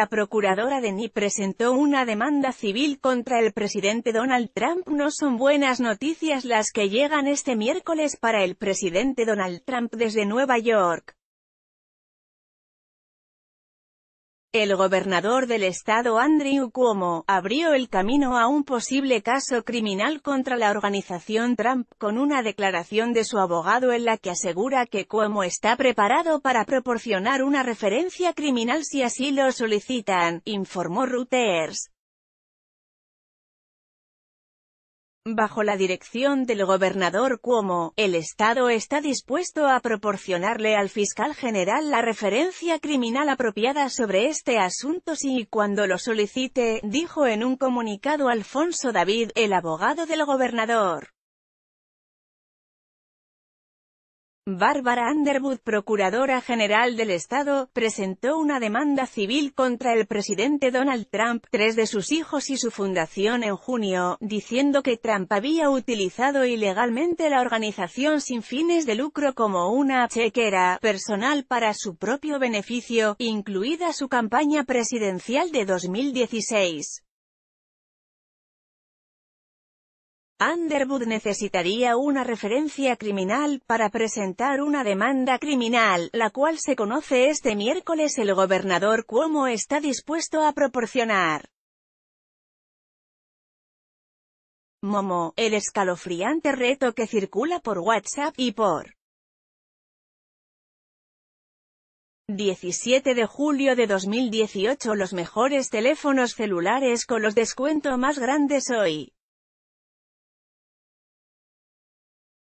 la procuradora de ni presentó una demanda civil contra el presidente Donald Trump. No son buenas noticias las que llegan este miércoles para el presidente Donald Trump desde Nueva York. El gobernador del estado Andrew Cuomo, abrió el camino a un posible caso criminal contra la organización Trump, con una declaración de su abogado en la que asegura que Cuomo está preparado para proporcionar una referencia criminal si así lo solicitan, informó Reuters. Bajo la dirección del gobernador Cuomo, el Estado está dispuesto a proporcionarle al fiscal general la referencia criminal apropiada sobre este asunto si y cuando lo solicite, dijo en un comunicado Alfonso David, el abogado del gobernador. Bárbara Underwood, Procuradora General del Estado, presentó una demanda civil contra el presidente Donald Trump, tres de sus hijos y su fundación en junio, diciendo que Trump había utilizado ilegalmente la organización sin fines de lucro como una chequera personal para su propio beneficio, incluida su campaña presidencial de 2016. Underwood necesitaría una referencia criminal para presentar una demanda criminal, la cual se conoce este miércoles el gobernador Cuomo está dispuesto a proporcionar. Momo, el escalofriante reto que circula por WhatsApp y por 17 de julio de 2018 los mejores teléfonos celulares con los descuentos más grandes hoy.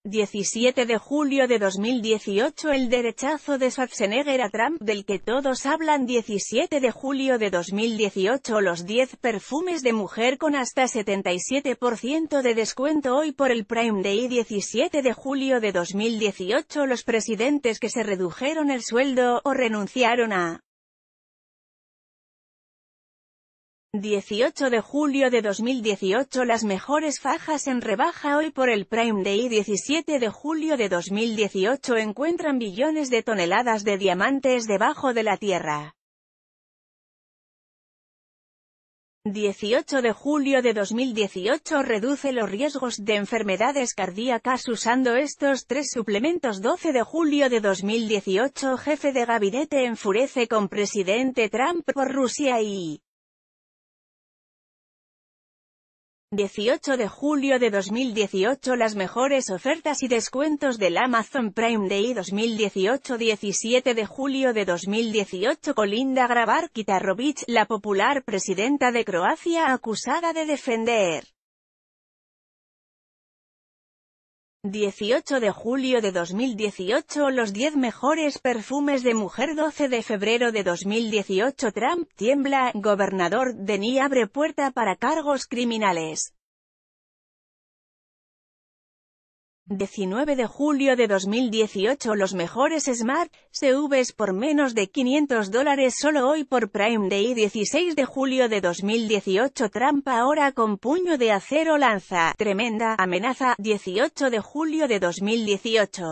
17 de julio de 2018 El derechazo de Schwarzenegger a Trump del que todos hablan 17 de julio de 2018 Los 10 perfumes de mujer con hasta 77% de descuento hoy por el Prime Day 17 de julio de 2018 Los presidentes que se redujeron el sueldo o renunciaron a 18 de julio de 2018 Las mejores fajas en rebaja hoy por el Prime Day 17 de julio de 2018 encuentran billones de toneladas de diamantes debajo de la tierra. 18 de julio de 2018 Reduce los riesgos de enfermedades cardíacas usando estos tres suplementos 12 de julio de 2018 Jefe de gabinete enfurece con presidente Trump por Rusia y 18 de julio de 2018 Las mejores ofertas y descuentos del Amazon Prime Day 2018 17 de julio de 2018 Colinda Grabar Kitarovic, la popular presidenta de Croacia acusada de defender 18 de julio de 2018 Los 10 mejores perfumes de mujer 12 de febrero de 2018 Trump tiembla, gobernador Denis abre puerta para cargos criminales. 19 de julio de 2018 Los mejores Smart CVs por menos de 500 dólares solo hoy por Prime Day 16 de julio de 2018 Trampa ahora con puño de acero lanza, tremenda, amenaza, 18 de julio de 2018